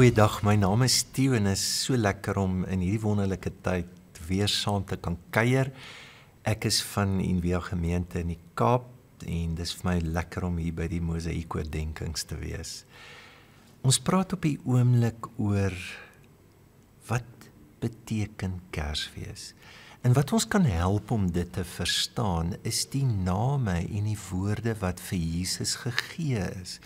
Goeiedag, my naam is Steve en is so lekker om in hierdie wonderlike tyd weer saam te kan kuier. Ek is van NWA gemeente in die Kaap en dis vir my lekker om hier by die Mosaïko Denkings te wees. Ons praat op die oomblik oor wat beteken Kersfees. En wat ons kan help om dit te verstaan is die name en die woorde wat vir Jesus gegee is.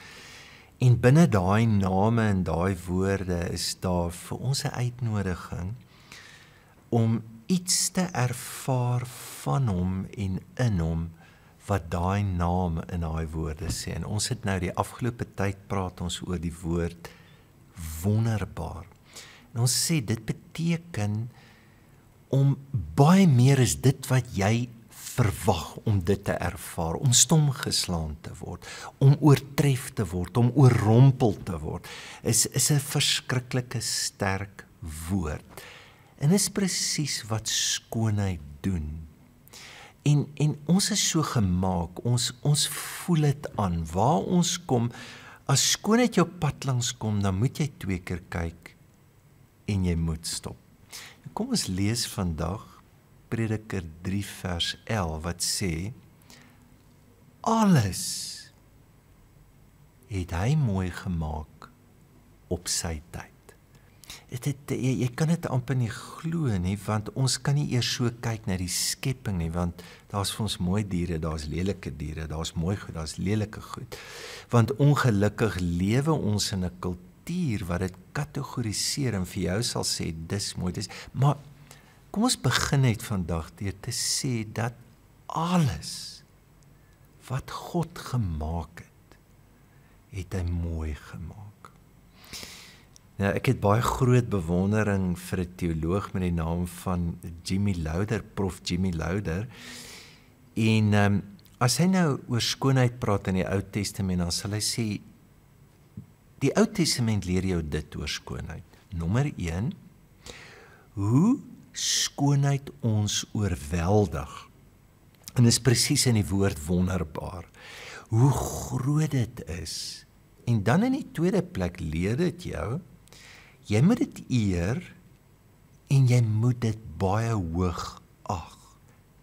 En binne daai name en daai woorde is daar vir ons 'n uitnodiging om iets te ervaar van hom en in hom wat daai naam in daai woorde sê. En ons het nou die afgelope tyd praat ons oor die woord wonderbaar. En ons sê dit beteken om baie meer is dit wat jy verwag om dit te ervaar, om stomgeslaan te word, om oortref te word, om oorrompel te word. Is is 'n verskriklike sterk woord. En dit is presies wat skoonheid doen. En en ons is so gemaak, ons ons voel dit aan waar ons kom. As skoonheid jou pad langs kom, dan moet jy twee keer kyk en jy moet stop. Kom ons lees vandag Prediker 3 vers 11 wat sê alles het hy mooi gemaak op sy tyd. Dit het, het jy, jy kan dit amper nie glo nie want ons kan nie eers so kyk na die skepping nie want daar's vir ons mooi diere, daar's lelike diere, daar's mooi goed, daar's lelike goed. Want ongelukkig lewe ons in 'n kultuur wat dit kategoriseer en vir jou sal sê dis mooi, dis maar Kom ons begin net vandag deur te sê dat alles wat God gemaak het, het hy mooi gemaak. Nou ek het baie groot bewondering vir 'n teoloog met die naam van Jimmy Louder, Prof Jimmy Louder. En um, as hy nou oor skoonheid praat in die Ou Testament, dan sal hy sê die Ou Testament leer jou dit oor skoonheid. Nommer 1 Hoe skoonheid ons oorweldig. En dis presies in die woord wonderbaar. Hoe groot dit is. En dan in die tweede plek leer dit jou jy moet dit eer en jy moet dit baie hoog ag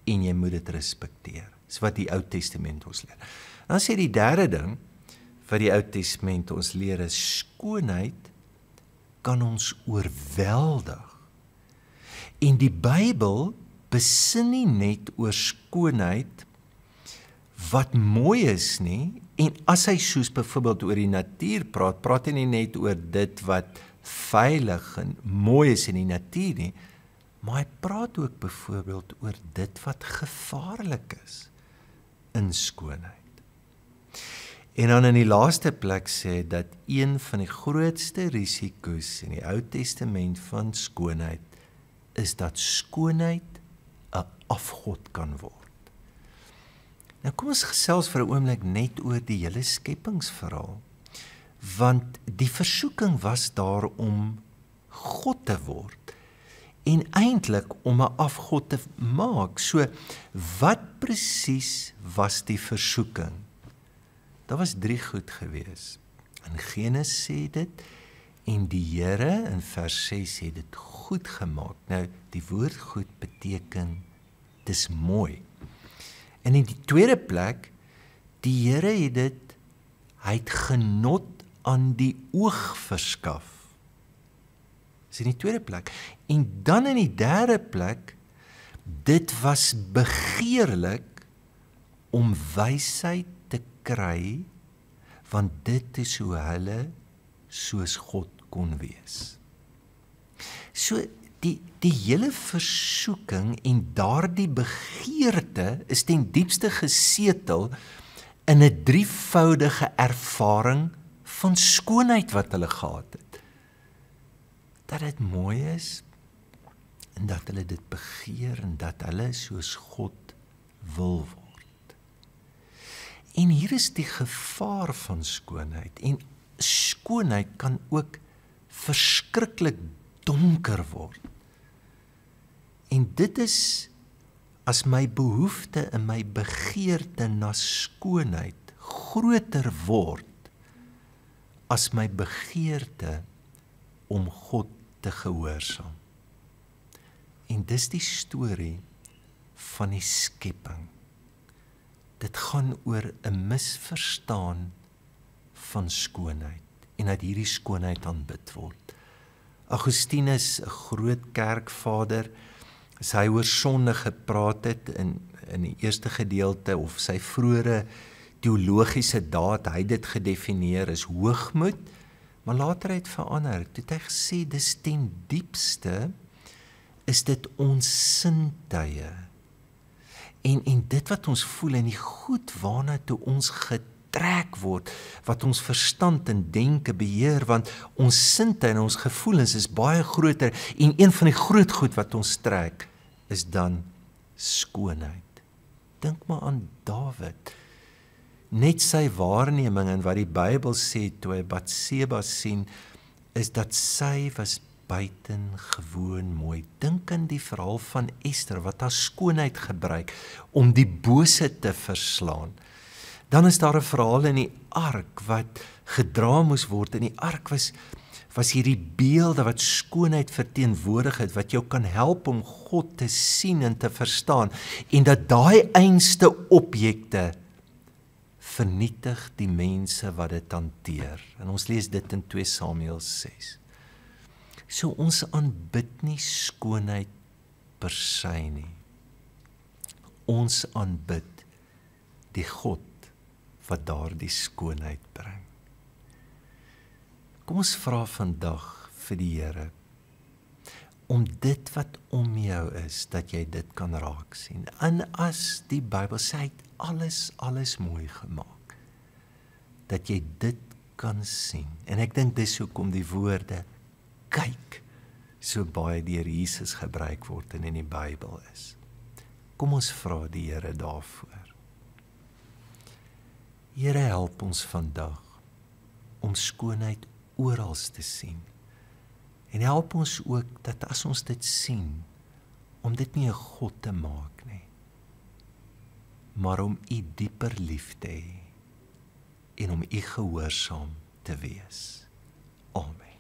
en jy moet dit respekteer. Dis wat die Ou Testament ons leer. Dan sê die derde ding wat die Ou Testament ons leer is skoonheid kan ons oorweldig En die Bybel besin nie net oor skoonheid wat mooi is nie en as hy soos byvoorbeeld oor die natuur praat, praat hy nie net oor dit wat veilig en mooi is in die natuur nie, maar hy praat ook byvoorbeeld oor dit wat gevaarlik is in skoonheid. En dan in die laaste plek sê dat een van die grootste risiko's in die Ou Testament van skoonheid is dat skoonheid 'n afgod kan word. Nou kom ons gesels vir 'n oomblik net oor die hele skepingsverhaal. Want die versoeking was daar om God te word en eintlik om 'n afgod te maak. So wat presies was die versoeking? Daar was drie goed gewees. In Genesis sê dit en die Here in vers 6 sê dit goed gemaak. Nou die woord goed beteken dis mooi. En in die tweede plek die Here het dit hy het genot aan die oog verskaf. Dis in die tweede plek. En dan in die derde plek dit was begeerlik om wysheid te kry want dit is hoe hulle soos God kon wees. So die die hele versoeking en daardie begeerte is ten diepste gesetel in 'n drievoudige ervaring van skoonheid wat hulle gehad het. Dat dit mooi is en dat hulle dit begeer en dat hulle soos God wil word. En hier is die gevaar van skoonheid en skoonheid kan ook verskriklik donker word. En dit is as my behoefte en my begeerte na skoonheid groter word as my begeerte om God te gehoorsaam. En dis die storie van die skepping. Dit gaan oor 'n misverstaan van skoonheid en dat hierdie skoonheid aanbid word. Augustinus, 'n groot kerkvader, sy oor sonde gepraat het in in die eerste gedeelte of sy vroeëre teologiese daad, hy dit gedefinieer as hoogmoed, maar later het verander. Toe het hy gesê dis ten diepste is dit ons sintuie. En en dit wat ons voel en die goed waarna toe ons getuie, getrek word wat ons verstand en denke beheer want ons sinte en ons gevoelens is baie groter en een van die groot goed wat ons trek is dan skoonheid. Dink maar aan Dawid. Net sy waarneming en wat die Bybel sê toe hy Batseba sien is dat sy was buitengewoon mooi. Dink aan die verhaal van Ester wat haar skoonheid gebruik om die bose te verslaan. Dan is daar 'n verhaal in die ark wat gedra moes word. In die ark was was hierdie beelde wat skoonheid verteenwoordig het wat jou kan help om God te sien en te verstaan en dat daai einste objekte vernietig die mense wat dit hanteer. En ons lees dit in 2 Samuel 6. So ons aanbid nie skoonheid per se nie. Ons aanbid die God wat daardie skoonheid bring. Kom ons vra vandag vir die Here om dit wat om jou is dat jy dit kan raak sien. In as die Bybel sê hy het alles alles mooi gemaak dat jy dit kan sien. En ek dink dis hoekom die woorde kyk so baie deur Jesus gebruik word in die Bybel is. Kom ons vra die Here daarvoor. Here help ons vandag om skoonheid oral te sien. En help ons ook dat as ons dit sien om dit nie 'n god te maak nie, maar om u die dieper lief te hê en om u gehoorsaam te wees. Amen.